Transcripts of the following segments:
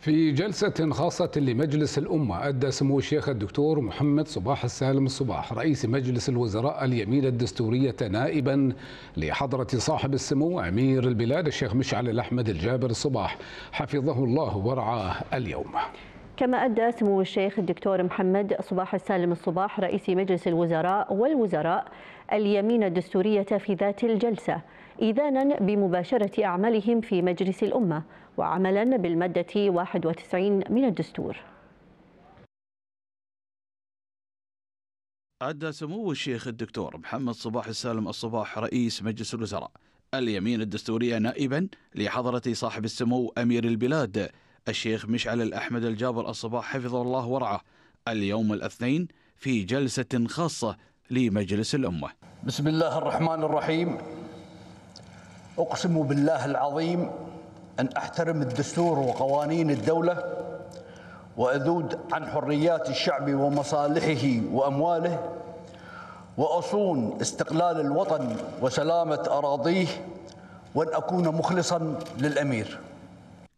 في جلسة خاصة لمجلس الأمة أدى سمو الشيخ الدكتور محمد صباح السالم الصباح رئيس مجلس الوزراء اليمين الدستورية نائبا لحضرة صاحب السمو أمير البلاد الشيخ مشعل الأحمد الجابر الصباح حفظه الله ورعاه اليوم كما أدى سمو الشيخ الدكتور محمد صباح السالم الصباح رئيس مجلس الوزراء والوزراء اليمين الدستورية في ذات الجلسة إذانا بمباشرة أعمالهم في مجلس الأمة وعملا بالمادة 91 من الدستور أدى سمو الشيخ الدكتور محمد صباح السالم الصباح رئيس مجلس الوزراء اليمين الدستورية نائبا لحضرة صاحب السمو أمير البلاد الشيخ مشعل الأحمد الجابر الصباح حفظه الله ورعاه اليوم الاثنين في جلسة خاصة لمجلس الأمة بسم الله الرحمن الرحيم أقسم بالله العظيم أن أحترم الدستور وقوانين الدولة وأذود عن حريات الشعب ومصالحه وأمواله وأصون استقلال الوطن وسلامة أراضيه وأن أكون مخلصا للأمير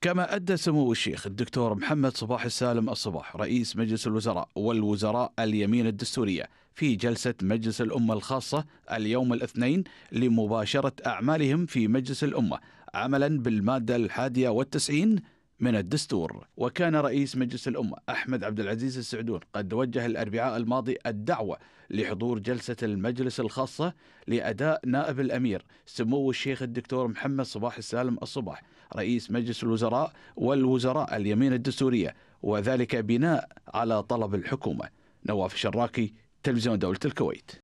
كما أدى سمو الشيخ الدكتور محمد صباح السالم الصباح رئيس مجلس الوزراء والوزراء اليمين الدستورية في جلسة مجلس الأمة الخاصة اليوم الاثنين لمباشرة أعمالهم في مجلس الأمة عملا بالمادة الحادية والتسعين من الدستور وكان رئيس مجلس الأمة أحمد عبد العزيز السعدون قد وجه الأربعاء الماضي الدعوة لحضور جلسة المجلس الخاصة لأداء نائب الأمير سمو الشيخ الدكتور محمد صباح السالم الصباح رئيس مجلس الوزراء والوزراء اليمين الدستورية وذلك بناء على طلب الحكومة نواف الشراكي تلفزيون دولة الكويت